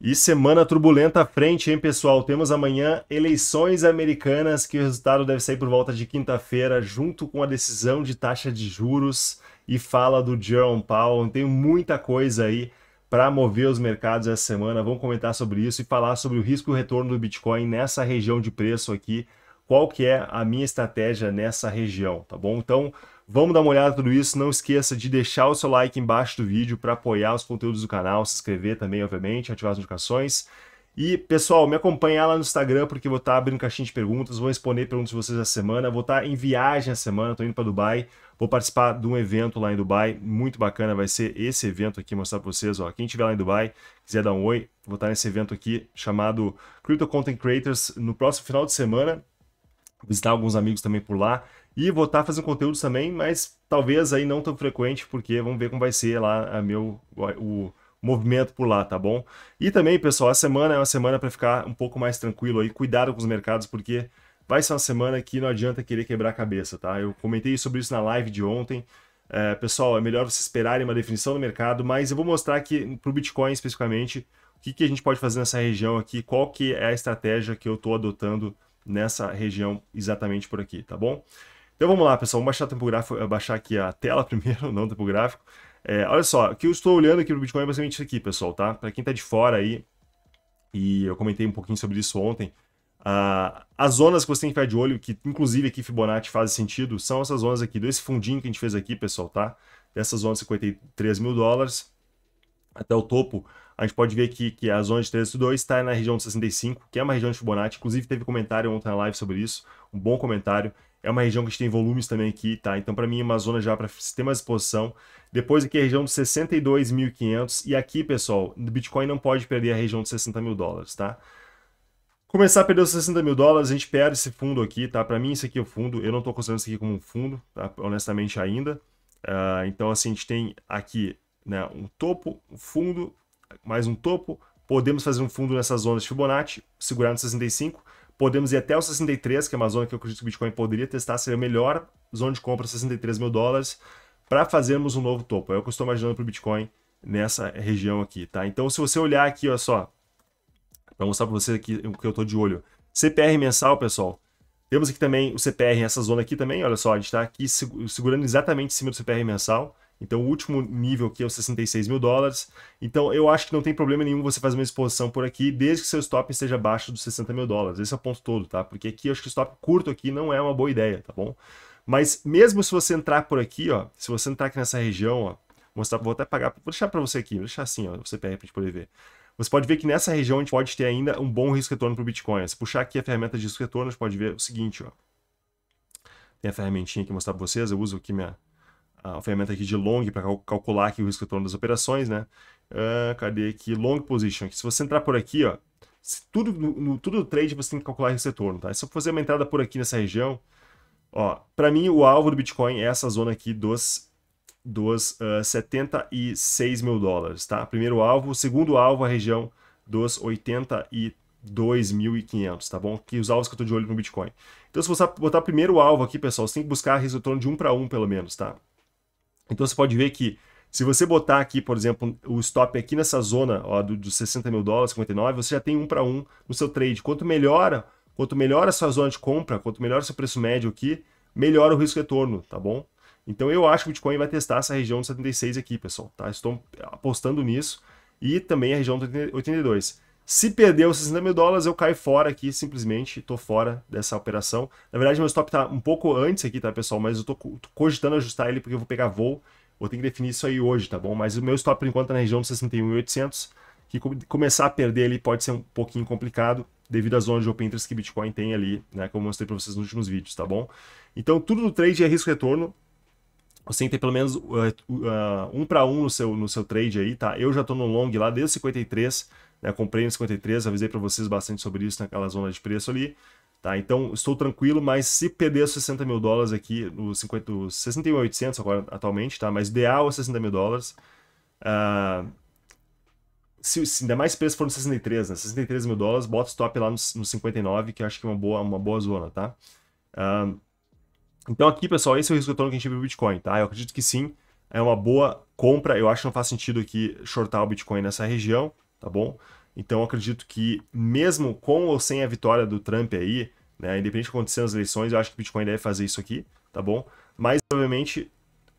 E semana turbulenta à frente, hein, pessoal? Temos amanhã eleições americanas, que o resultado deve sair por volta de quinta-feira, junto com a decisão de taxa de juros e fala do Jerome Powell. Tem muita coisa aí para mover os mercados essa semana. Vamos comentar sobre isso e falar sobre o risco e o retorno do Bitcoin nessa região de preço aqui. Qual que é a minha estratégia nessa região, tá bom? Então, Vamos dar uma olhada em tudo isso. Não esqueça de deixar o seu like embaixo do vídeo para apoiar os conteúdos do canal, se inscrever também, obviamente, ativar as notificações. E, pessoal, me acompanha lá no Instagram, porque vou estar tá abrindo caixinha de perguntas, vou responder perguntas de vocês essa semana, vou estar tá em viagem essa semana, estou indo para Dubai, vou participar de um evento lá em Dubai, muito bacana, vai ser esse evento aqui, mostrar para vocês, ó, quem estiver lá em Dubai, quiser dar um oi, vou estar tá nesse evento aqui chamado Crypto Content Creators no próximo final de semana, visitar alguns amigos também por lá e vou estar fazendo conteúdos também, mas talvez aí não tão frequente, porque vamos ver como vai ser lá a é, meu o movimento por lá, tá bom? E também, pessoal, a semana é uma semana para ficar um pouco mais tranquilo aí, cuidado com os mercados, porque vai ser uma semana que não adianta querer quebrar a cabeça, tá? Eu comentei sobre isso na live de ontem. É, pessoal, é melhor vocês esperarem uma definição do mercado, mas eu vou mostrar que para o Bitcoin especificamente, o que, que a gente pode fazer nessa região aqui, qual que é a estratégia que eu estou adotando nessa região exatamente por aqui, tá bom? Então vamos lá, pessoal, vamos baixar, o tempo gráfico, eh, baixar aqui a tela primeiro, não o tempo gráfico. É, eh, olha só, o que eu estou olhando aqui no Bitcoin é basicamente isso aqui, pessoal, tá? Para quem está de fora aí, e eu comentei um pouquinho sobre isso ontem, ah, as zonas que você tem que ficar de olho, que inclusive aqui Fibonacci faz sentido, são essas zonas aqui, desse fundinho que a gente fez aqui, pessoal, tá? Dessa zona de 53 mil dólares até o topo, a gente pode ver aqui que a zona de 302 está na região de 65, que é uma região de Fibonacci. Inclusive, teve comentário ontem na live sobre isso, um bom comentário. É uma região que a gente tem volumes também aqui, tá? Então, para mim, é uma zona já para sistemas de exposição. Depois aqui é a região de 62.500. E aqui, pessoal, o Bitcoin não pode perder a região de 60 mil dólares, tá? Começar a perder os 60 mil dólares, a gente perde esse fundo aqui, tá? Para mim, isso aqui é o fundo. Eu não estou considerando isso aqui como um fundo, tá? honestamente, ainda. Uh, então, assim, a gente tem aqui né, um topo, um fundo, mais um topo, podemos fazer um fundo nessa zona de Fibonacci, segurar no 65, podemos ir até o 63, que é uma zona que eu acredito que o Bitcoin poderia testar, seria a melhor zona de compra, 63 mil dólares, para fazermos um novo topo. É o que eu estou imaginando para o Bitcoin nessa região aqui, tá? Então, se você olhar aqui, olha só, para mostrar para vocês aqui o que eu estou de olho, CPR mensal, pessoal, temos aqui também o CPR, essa zona aqui também, olha só, a gente está aqui segurando exatamente em cima do CPR mensal, então, o último nível aqui é os 66 mil dólares. Então, eu acho que não tem problema nenhum você fazer uma exposição por aqui, desde que seu stop esteja abaixo dos 60 mil dólares. Esse é o ponto todo, tá? Porque aqui, eu acho que o stop curto aqui não é uma boa ideia, tá bom? Mas mesmo se você entrar por aqui, ó, se você entrar aqui nessa região, ó, mostrar, vou até pagar, vou deixar para você aqui, vou deixar assim, ó, você CPR para gente poder ver. Você pode ver que nessa região a gente pode ter ainda um bom risco-retorno para o Bitcoin. Se puxar aqui a ferramenta de risco-retorno, a gente pode ver o seguinte, ó. Tem a ferramentinha que mostrar para vocês, eu uso aqui minha, a ferramenta aqui de long para calcular aqui o risco retorno das operações, né? Uh, cadê aqui? Long position. se você entrar por aqui, ó, tudo no, no tudo do trade você tem que calcular esse retorno, tá? É se eu fazer uma entrada por aqui nessa região, ó, para mim o alvo do Bitcoin é essa zona aqui dos dos uh, ah, 76 mil dólares, tá? Primeiro alvo, segundo alvo a região dos 82.500, tá bom? Que os alvos que eu estou de olho no Bitcoin. Então se você botar primeiro alvo aqui, pessoal, você tem que buscar retorno de 1 para 1 pelo menos, tá? Então você pode ver que se você botar aqui, por exemplo, o stop aqui nessa zona ó, dos 60 mil dólares, 59, você já tem um para um no seu trade. Quanto melhora, quanto melhora a sua zona de compra, quanto melhor o seu preço médio aqui, melhora o risco retorno, tá bom? Então eu acho que o Bitcoin vai testar essa região de 76 aqui, pessoal, tá? Estou apostando nisso e também a região de 82. Se perder os 60 mil dólares, eu caio fora aqui, simplesmente tô fora dessa operação. Na verdade, meu stop tá um pouco antes aqui, tá, pessoal? Mas eu tô, cogitando ajustar ele porque eu vou pegar voo. Vou ter que definir isso aí hoje, tá bom? Mas o meu stop, por enquanto, tá na região dos 61.800, que começar a perder ele pode ser um pouquinho complicado devido às zonas de open interest que Bitcoin tem ali, né? Como eu mostrei para vocês nos últimos vídeos, tá bom? Então, tudo no trade é risco-retorno. Você tem que ter pelo menos uh, uh, um para um no seu, no seu trade aí, tá? Eu já tô no long lá desde 53, né? Comprei no 53, avisei para vocês bastante sobre isso naquela zona de preço ali. Tá, então estou tranquilo, mas se perder os 60 mil dólares aqui, no 61.800 agora atualmente, tá? Mas ideal é 60 mil dólares. Uh, se, se, ainda mais preço for no 63, né? 63 mil dólares, bota stop lá no, no 59, que eu acho que é uma boa, uma boa zona, tá? Uh, então aqui, pessoal, esse é o risco retorno que a gente vê o Bitcoin, tá? Eu acredito que sim, é uma boa compra. Eu acho que não faz sentido aqui shortar o Bitcoin nessa região tá bom? Então acredito que mesmo com ou sem a vitória do Trump aí, né, independente de acontecer nas eleições, eu acho que o Bitcoin deve fazer isso aqui, tá bom? Mas obviamente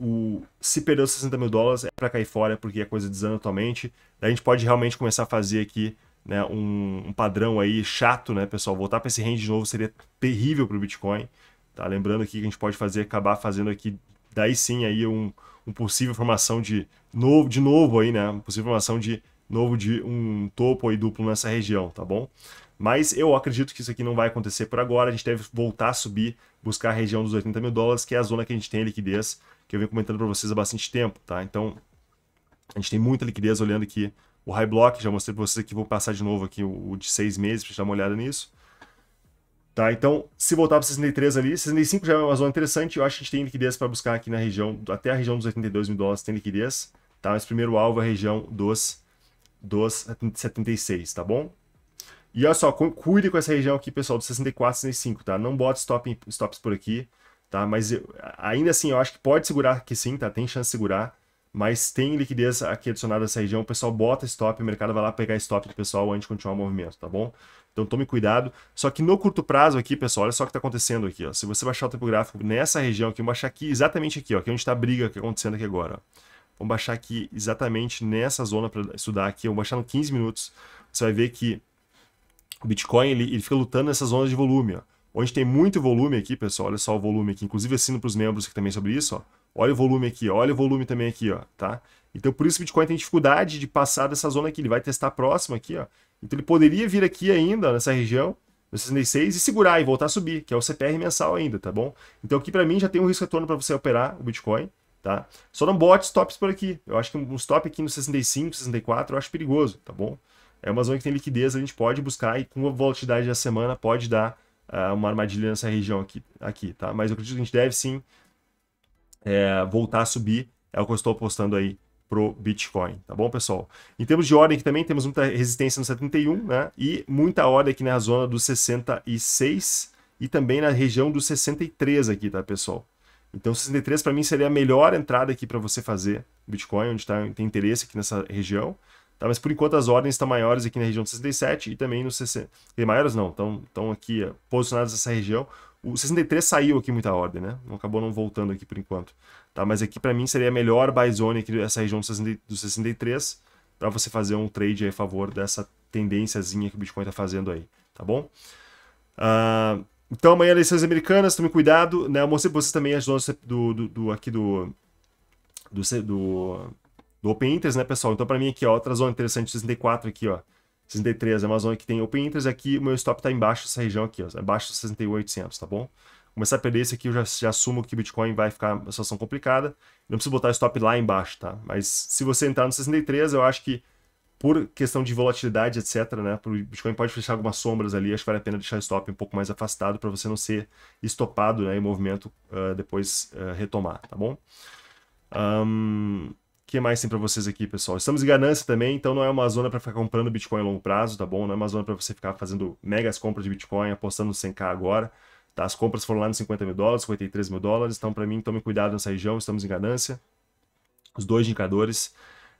o se perder os 60 mil dólares é para cair fora porque a é coisa desanda atualmente. A gente pode realmente começar a fazer aqui né, um, um, padrão aí chato, né, pessoal? Voltar para esse range de novo seria terrível para o Bitcoin. Tá? Lembrando aqui que a gente pode fazer, acabar fazendo aqui, daí sim aí um, um possível formação de novo, de novo aí, né? Uma possível formação de novo de um topo aí duplo nessa região, tá bom? Mas eu acredito que isso aqui não vai acontecer por agora. A gente deve voltar a subir, buscar a região dos 80 mil dólares, que é a zona que a gente tem a liquidez, que eu venho comentando para vocês há bastante tempo, tá? Então, a gente tem muita liquidez olhando aqui o high block. Já mostrei para vocês aqui, vou passar de novo aqui o de seis meses para dar uma olhada nisso. Tá, então, se voltar para 63 ali, 65 já é uma zona interessante. Eu acho que a gente tem liquidez para buscar aqui na região, até a região dos 82 mil dólares tem liquidez. Tá? Mas primeiro alvo é a região dos dos 76, tá bom? E olha só, cuide com essa região aqui, pessoal, dos 64 e 65, tá? Não bota stop, stops por aqui, tá? Mas eu, ainda assim, eu acho que pode segurar aqui sim, tá? Tem chance de segurar, mas tem liquidez aqui adicionada nessa região. O pessoal bota stop, o mercado vai lá pegar stop do pessoal antes de continuar o movimento, tá bom? Então tome cuidado. Só que no curto prazo aqui, pessoal, olha só o que está acontecendo aqui. Ó. Se você baixar o tempo gráfico nessa região aqui, eu vou baixar aqui, exatamente aqui, ó, que é onde está a briga que está acontecendo aqui agora. Ó. Vamos baixar aqui exatamente nessa zona para estudar aqui. Vamos baixar no 15 minutos. Você vai ver que o Bitcoin ele, ele fica lutando nessa zona de volume. Ó. Onde tem muito volume aqui, pessoal. Olha só o volume aqui. Inclusive assino para os membros aqui também sobre isso. Ó. Olha o volume aqui. Olha o volume também aqui. Ó, tá? Então por isso que o Bitcoin tem dificuldade de passar dessa zona aqui. Ele vai testar próximo aqui. Ó. Então ele poderia vir aqui ainda, nessa região. no 66 e segurar e voltar a subir, que é o CPR mensal ainda, tá bom? Então aqui para mim já tem um risco retorno para você operar o Bitcoin tá? Só não bote stops por aqui. Eu acho que um stop aqui no 65, 64 eu acho perigoso, tá bom? É uma zona que tem liquidez, a gente pode buscar e com a volatilidade da semana pode dar uh, uma armadilha nessa região aqui, aqui, tá? Mas eu acredito que a gente deve sim é, voltar a subir, é o que eu estou apostando aí pro Bitcoin, tá bom, pessoal? Em termos de ordem aqui também, temos muita resistência no 71, né? E muita ordem aqui na zona dos 66 e também na região dos 63 aqui, tá, pessoal? Então, 63 para mim seria a melhor entrada aqui para você fazer Bitcoin, onde tá, tem interesse aqui nessa região. Tá? Mas por enquanto as ordens estão maiores aqui na região de 67 e também no 60. E maiores não, estão aqui eh, posicionadas nessa região. O 63 saiu aqui muita ordem, né? Não acabou não voltando aqui por enquanto. Tá? Mas aqui para mim seria a melhor buy zone aqui dessa região do 63 para você fazer um trade a favor dessa tendênciazinha que o Bitcoin está fazendo aí, tá bom? Uh, então amanhã eleições americanas, tome cuidado, né? Eu mostrei pra vocês também as zonas do, do, do, aqui do, do, do, do Open Interest, né, pessoal? Então para mim aqui, ó, outra zona interessante, 64 aqui, ó. 63, é uma zona que tem Open Interest, aqui o meu stop tá embaixo dessa região aqui, ó, abaixo de 68,800, tá bom? Começar a perder esse aqui, eu já, já assumo que o Bitcoin vai ficar uma situação complicada. Não preciso botar stop lá embaixo, tá? Mas se você entrar no 63, eu acho que por questão de volatilidade, etc, né? O Bitcoin pode fechar algumas sombras ali, acho que vale a pena deixar o stop um pouco mais afastado para você não ser estopado, né, em movimento uh, depois uh, retomar, tá bom? Um, que mais tem para vocês aqui, pessoal? Estamos em ganância também, então não é uma zona para ficar comprando Bitcoin a longo prazo, tá bom? Não é uma zona para você ficar fazendo megas compras de Bitcoin, apostando no 100k agora. Tá? As compras foram lá nos 50 mil dólares, 53 mil dólares, então para mim, tome cuidado nessa região, estamos em ganância. Os dois indicadores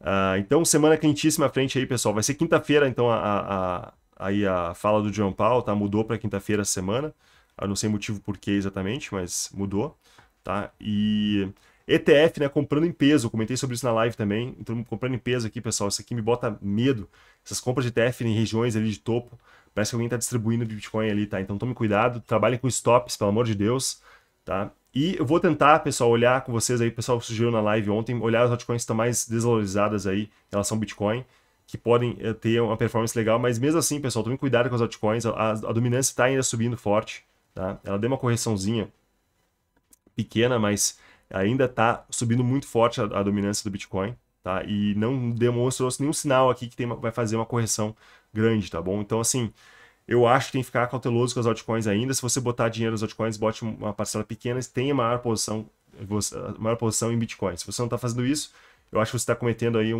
Uh, então, semana quentíssima à frente aí, pessoal. Vai ser quinta-feira, então, a, a, aí a fala do João Paulo, tá? Mudou para quinta-feira a semana. Eu não sei motivo por que exatamente, mas mudou, tá? E ETF, né? Comprando em peso. Eu comentei sobre isso na live também. Então, comprando em peso aqui, pessoal. Isso aqui me bota medo. Essas compras de ETF em regiões ali de topo. Parece que alguém tá distribuindo Bitcoin ali, tá? Então, tome cuidado. Trabalhem com stops, pelo amor de Deus, tá? E eu vou tentar, pessoal, olhar com vocês aí, o pessoal sugeriu na live ontem, olhar as altcoins que estão mais desvalorizadas aí em relação ao Bitcoin, que podem eh, ter uma performance legal, mas mesmo assim, pessoal, tomem cuidado com as altcoins, a, a, a dominância está ainda subindo forte, tá? Ela deu uma correçãozinha pequena, mas ainda está subindo muito forte a, a, dominância do Bitcoin, tá? E não demonstrou nenhum sinal aqui que tem uma, vai fazer uma correção grande, tá bom? Então, assim, eu acho que tem que ficar cauteloso com as altcoins ainda. Se você botar dinheiro nas altcoins, bote uma parcela pequena e tenha maior posição, maior posição em Bitcoin. Se você não está fazendo isso, eu acho que você está cometendo aí um,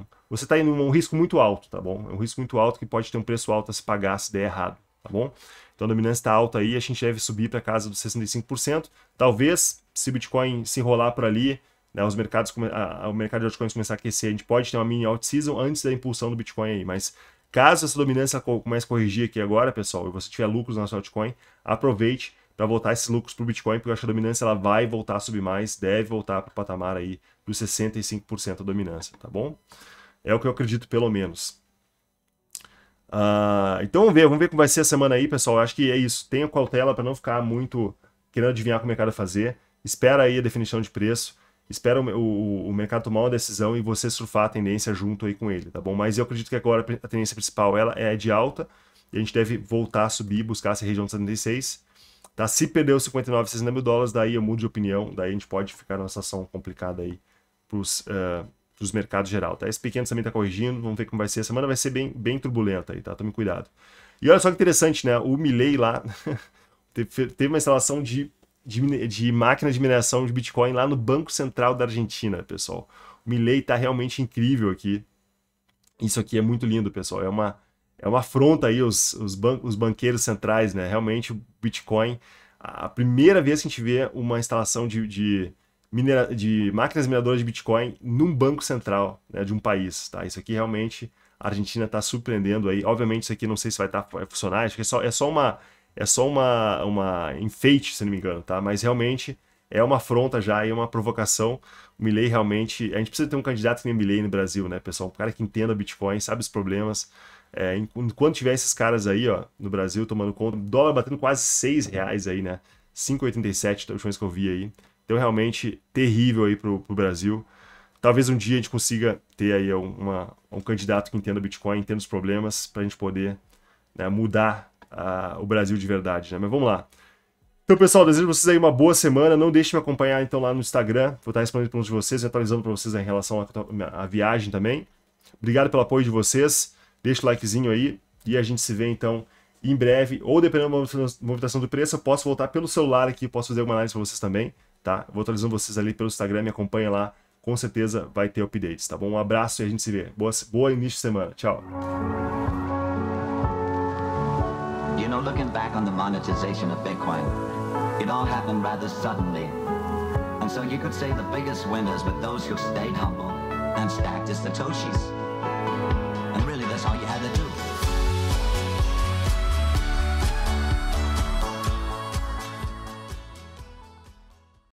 um você está indo um risco muito alto, tá bom? É um risco muito alto que pode ter um preço alto a se pagar se der errado, tá bom? Então a dominância está alta aí, a gente deve subir para casa dos 65%. Talvez se o Bitcoin se enrolar por ali, né, os mercados, a, a, o mercado de altcoins começar a aquecer, a gente pode ter uma mini out season antes da impulsão do Bitcoin aí, mas Caso essa dominância comece a corrigir aqui agora, pessoal, e você tiver lucros na sua altcoin, aproveite para voltar esses lucros para o Bitcoin, porque eu acho que a dominância ela vai voltar a subir mais, deve voltar para o patamar aí dos 65% da dominância, tá bom? É o que eu acredito, pelo menos. Uh, então vamos ver, vamos ver como vai ser a semana aí, pessoal. Eu acho que é isso. Tenha cautela para não ficar muito querendo adivinhar como é o mercado fazer. Espera aí a definição de preço espera o, o, o, mercado tomar uma decisão e você surfar a tendência junto aí com ele, tá bom? Mas eu acredito que agora a tendência principal ela é de alta e a gente deve voltar a subir, buscar essa região de 76, tá? Se perder os 59, 60 mil dólares, daí eu mudo de opinião, daí a gente pode ficar numa situação complicada aí pros, uh, pros mercados geral, tá? Esse pequeno também tá corrigindo, vamos ver como vai ser. A semana vai ser bem, bem turbulenta aí, tá? Tome cuidado. E olha só que interessante, né? O Milley lá teve uma instalação de de, de máquina de mineração de Bitcoin lá no Banco Central da Argentina, pessoal. O Milley tá realmente incrível aqui. Isso aqui é muito lindo, pessoal. É uma, é uma afronta aí os, os, ban os banqueiros centrais, né? Realmente o Bitcoin, a primeira vez que a gente vê uma instalação de, de, minera de máquinas mineradoras de Bitcoin num banco central né, de um país, tá? Isso aqui realmente a Argentina está surpreendendo aí. Obviamente isso aqui não sei se vai, tá, vai funcionar, acho que é só, é só uma é só uma, uma enfeite, se não me engano, tá? Mas realmente é uma afronta já e é uma provocação. O Milley realmente. A gente precisa ter um candidato que nem o Milley no Brasil, né, pessoal? Um cara que entenda Bitcoin, sabe os problemas. É, enquanto tiver esses caras aí, ó, no Brasil tomando conta, dólar batendo quase 6 reais aí, né? 5,87 da última vez que eu vi aí. Então, realmente terrível aí pro, pro Brasil. Talvez um dia a gente consiga ter aí uma, um candidato que entenda Bitcoin, entenda os problemas, para a gente poder né, mudar o Brasil de verdade, né? Mas vamos lá. Então, pessoal, desejo vocês aí uma boa semana. Não deixe me acompanhar, então, lá no Instagram. Vou estar respondendo para de vocês e atualizando para vocês em relação à viagem também. Obrigado pelo apoio de vocês. Deixa o likezinho aí e a gente se vê, então, em breve. Ou, dependendo da movimentação do preço, eu posso voltar pelo celular aqui, posso fazer alguma análise para vocês também, tá? Vou atualizando vocês ali pelo Instagram, me acompanha lá. Com certeza vai ter updates, tá bom? Um abraço e a gente se vê. Boa, boa início de semana. Tchau. know, looking back on the monetization of Bitcoin, it all happened rather suddenly. And so you could say the biggest winners were those who stayed humble and stacked their Satoshis.